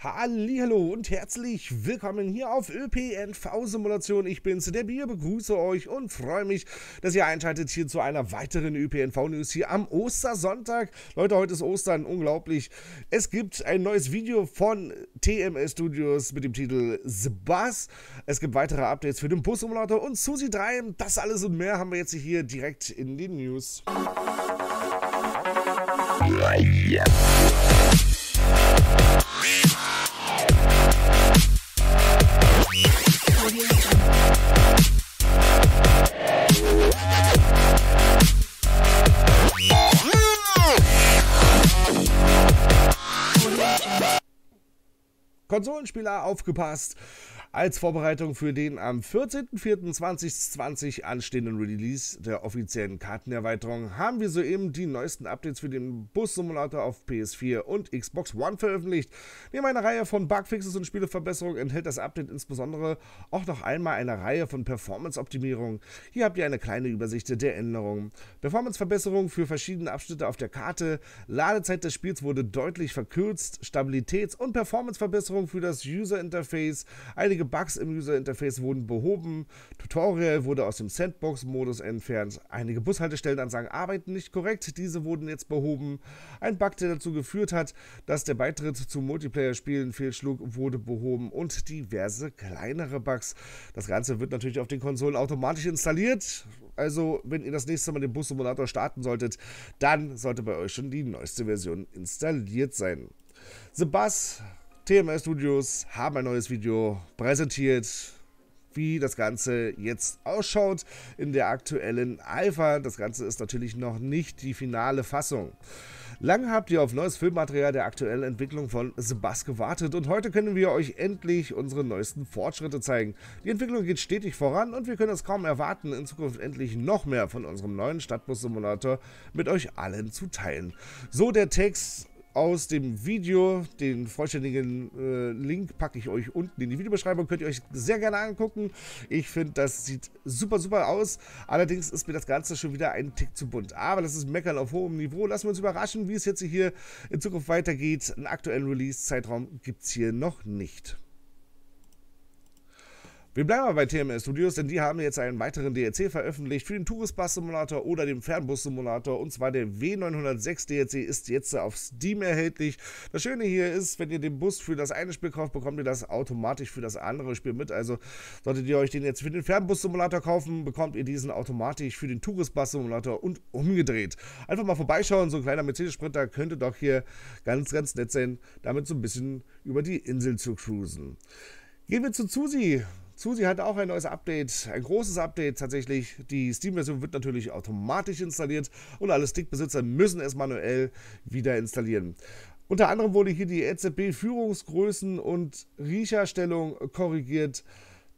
Hallo und herzlich willkommen hier auf ÖPNV Simulation. Ich bin's, der Bier, begrüße euch und freue mich, dass ihr einschaltet hier zu einer weiteren ÖPNV News hier am Ostersonntag. Leute, heute ist Ostern, unglaublich. Es gibt ein neues Video von TMS Studios mit dem Titel The Bus. Es gibt weitere Updates für den Bus Simulator und Susi 3. Das alles und mehr haben wir jetzt hier direkt in den News. Ja. Konsolenspieler, aufgepasst als Vorbereitung für den am 14.04.2020 anstehenden Release der offiziellen Kartenerweiterung haben wir soeben die neuesten Updates für den Bus-Simulator auf PS4 und Xbox One veröffentlicht. Neben einer Reihe von Bugfixes und Spieleverbesserungen enthält das Update insbesondere auch noch einmal eine Reihe von Performance-Optimierungen. Hier habt ihr eine kleine Übersicht der Änderungen. Performance-Verbesserungen für verschiedene Abschnitte auf der Karte, Ladezeit des Spiels wurde deutlich verkürzt, Stabilitäts- und Performance-Verbesserungen für das User-Interface, einige Einige Bugs im User-Interface wurden behoben, Tutorial wurde aus dem Sandbox-Modus entfernt, einige Bushaltestellenansagen arbeiten nicht korrekt, diese wurden jetzt behoben, ein Bug, der dazu geführt hat, dass der Beitritt zu Multiplayer-Spielen fehlschlug, wurde behoben und diverse kleinere Bugs. Das Ganze wird natürlich auf den Konsolen automatisch installiert, also wenn ihr das nächste Mal den Bus-Simulator starten solltet, dann sollte bei euch schon die neueste Version installiert sein. The Bus TMS Studios haben ein neues Video präsentiert, wie das Ganze jetzt ausschaut in der aktuellen Alpha. Das Ganze ist natürlich noch nicht die finale Fassung. Lange habt ihr auf neues Filmmaterial der aktuellen Entwicklung von Sebas gewartet und heute können wir euch endlich unsere neuesten Fortschritte zeigen. Die Entwicklung geht stetig voran und wir können es kaum erwarten, in Zukunft endlich noch mehr von unserem neuen Stadtbus-Simulator mit euch allen zu teilen. So der Text aus dem Video. Den vollständigen äh, Link packe ich euch unten in die Videobeschreibung. Könnt ihr euch sehr gerne angucken. Ich finde, das sieht super, super aus. Allerdings ist mir das Ganze schon wieder ein Tick zu bunt. Aber das ist Meckern auf hohem Niveau. Lassen wir uns überraschen, wie es jetzt hier in Zukunft weitergeht. Einen aktuellen Release-Zeitraum gibt es hier noch nicht. Wir bleiben aber bei TMS Studios, denn die haben jetzt einen weiteren DLC veröffentlicht für den Touristbus Simulator oder den Fernbus Simulator. Und zwar der W906 DLC ist jetzt auf Steam erhältlich. Das Schöne hier ist, wenn ihr den Bus für das eine Spiel kauft, bekommt ihr das automatisch für das andere Spiel mit. Also solltet ihr euch den jetzt für den Fernbus Simulator kaufen, bekommt ihr diesen automatisch für den Touristbus Simulator und umgedreht. Einfach mal vorbeischauen, so ein kleiner Mercedes-Sprinter könnte doch hier ganz, ganz nett sein, damit so ein bisschen über die Insel zu cruisen. Gehen wir zu Susi. SUSE hat auch ein neues Update, ein großes Update tatsächlich. Die Steam-Version wird natürlich automatisch installiert und alle Stickbesitzer müssen es manuell wieder installieren. Unter anderem wurde hier die EZB-Führungsgrößen und Riecherstellung korrigiert,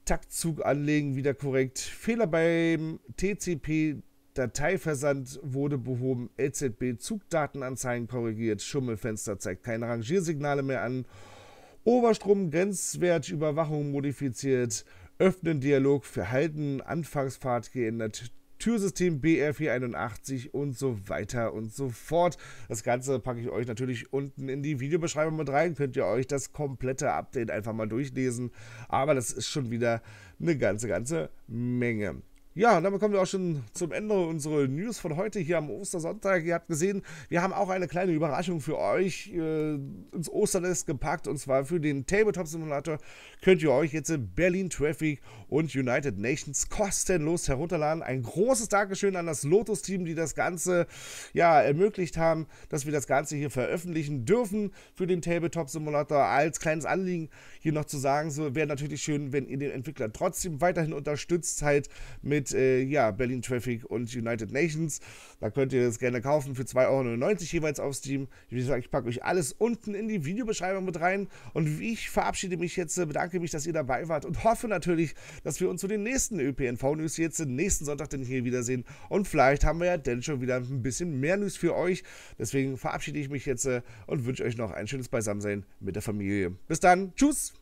Taktzug anlegen wieder korrekt, Fehler beim TCP Dateiversand wurde behoben, LZB e Zugdatenanzeigen korrigiert, Schummelfenster zeigt keine Rangiersignale mehr an Oberstrom Grenzwertüberwachung modifiziert, öffnen Dialog, Verhalten, Anfangsfahrt geändert, Türsystem BR481 und so weiter und so fort. Das Ganze packe ich euch natürlich unten in die Videobeschreibung mit rein. Könnt ihr euch das komplette Update einfach mal durchlesen. Aber das ist schon wieder eine ganze, ganze Menge. Ja, damit kommen wir auch schon zum Ende unserer News von heute hier am Ostersonntag. Ihr habt gesehen, wir haben auch eine kleine Überraschung für euch äh, ins Osternest gepackt. Und zwar für den Tabletop Simulator könnt ihr euch jetzt Berlin Traffic und United Nations kostenlos herunterladen. Ein großes Dankeschön an das Lotus-Team, die das Ganze ja ermöglicht haben, dass wir das Ganze hier veröffentlichen dürfen für den Tabletop Simulator. Als kleines Anliegen hier noch zu sagen, so wäre natürlich schön, wenn ihr den Entwickler trotzdem weiterhin unterstützt, halt mit äh, ja, Berlin Traffic und United Nations. Da könnt ihr das gerne kaufen für 2,99 Euro jeweils auf Steam. Wie gesagt, ich packe euch alles unten in die Videobeschreibung mit rein. Und ich verabschiede mich jetzt, äh, bedanke mich, dass ihr dabei wart und hoffe natürlich, dass wir uns zu den nächsten ÖPNV-News jetzt äh, nächsten Sonntag denn hier wiedersehen. Und vielleicht haben wir ja dann schon wieder ein bisschen mehr News für euch. Deswegen verabschiede ich mich jetzt äh, und wünsche euch noch ein schönes Beisammensein mit der Familie. Bis dann. Tschüss.